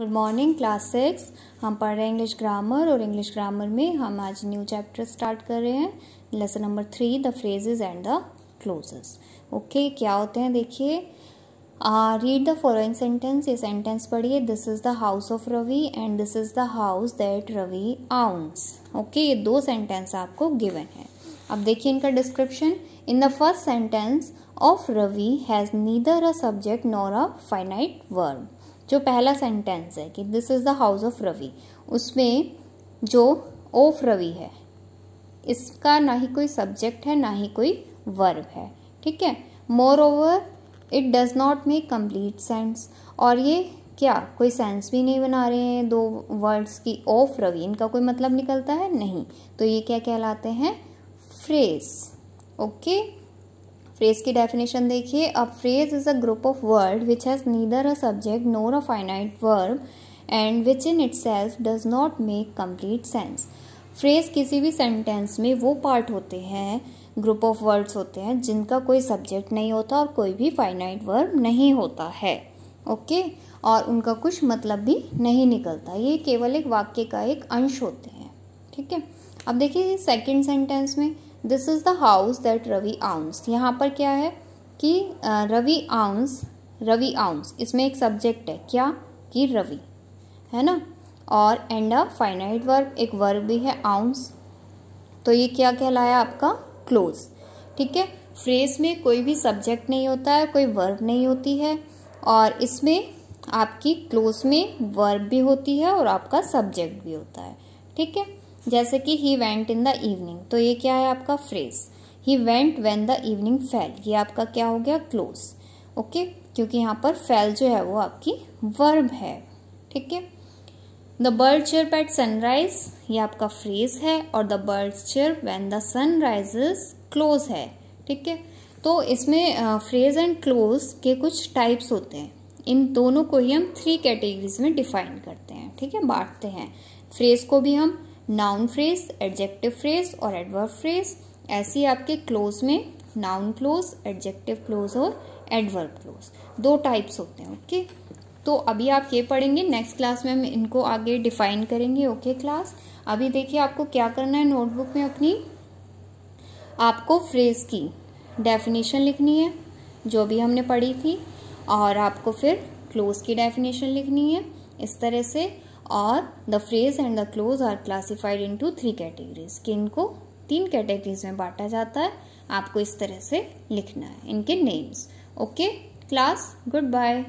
Good morning class six हम पढ़ रहे हैं इंग्लिश ग्रामर और इंग्लिश ग्रामर में हम आज न्यू चैप्टर स्टार्ट कर रहे हैं lesson number three the phrases and the clauses okay क्या होते हैं देखिए रीड द फॉलोइंग सेंटेंस ये सेंटेंस पढ़िए this is the house of Ravi and this is the house that Ravi owns okay ये दो सेंटेंस आपको गिवन है अब देखिए इनका description in the first sentence of Ravi has neither a subject nor a finite verb जो पहला सेंटेंस है कि this is the house of Ravi उसमें जो ऑफ रवि है इसका ना ही कोई सब्जेक्ट है ना ही कोई वर्ब है ठीक है moreover it does not make complete sense और ये क्या कोई सेंस भी नहीं बना रहे हैं दो वर्ड्स की ऑफ रवि इनका कोई मतलब निकलता है नहीं तो ये क्या कहलाते हैं फ्रेज ओके okay? फ्रेज की डेफिनेशन देखिए a phrase is a group of word which has neither a subject nor a finite verb and which in itself does not make complete sense phrase किसी भी sentence में वो part होते हैं group of words होते हैं जिनका कोई सब्जेक्ट नहीं होता और कोई भी फाइनाइट वर्ब नहीं होता है ओके okay? और उनका कुछ मतलब भी नहीं निकलता ये केवल एक वाक्य का एक अंश होते हैं ठीक है अब देखिए सेकंड सेंटेंस में this is the house that Ravi owns यहाँ पर क्या है कि रवि आउंस रवि आउंस इसमें एक सब्जेक्ट है क्या कि रवि है ना और एंड अ फाइनाइट वर्ब एक वर्ब भी है आउंस तो ये क्या कहलाया आपका क्लोज ठीक है फ्रेज में कोई भी सब्जेक्ट नहीं होता है कोई वर्ब नहीं होती है और इसमें आपकी क्लोज में वर्ब भी होती है और आपका सब्जेक्ट भी होता है ठीक है जैसे कि he went in the evening तो ये क्या है आपका phrase he went when the evening fell ये आपका क्या हो गया क्लोज ओके क्योंकि यहाँ पर फेल जो है वो आपकी वर्ब है ठीक है the bird cheer at sunrise ये आपका फ्रेज है और the bird cheer when the sun rises clause है ठीक है तो इसमें फ्रेज एंड क्लोज के कुछ टाइप्स होते हैं इन दोनों को ही हम थ्री कैटेगरीज में डिफाइन करते हैं ठीक है बांटते हैं फ्रेज को भी हम नाउन फ्रेज एडजेक्टिव फ्रेज और एडवर्ब फ्रेज ऐसे ही आपके क्लोज में नाउन क्लोज एडजेक्टिव क्लोज और एडवर्ब क्लोज दो टाइप्स होते हैं ओके okay? तो अभी आप ये पढ़ेंगे नेक्स्ट क्लास में हम इनको आगे डिफाइन करेंगे ओके क्लास अभी देखिए आपको क्या करना है नोटबुक में अपनी आपको फ्रेज की डेफिनेशन लिखनी है जो भी हमने पढ़ी थी और आपको फिर क्लोज की डेफिनेशन लिखनी है इस तरह से और the phrase and the clause are classified to three categories कि इनको तीन कैटेगरीज में बांटा जाता है आपको इस तरह से लिखना है इनके names okay class good bye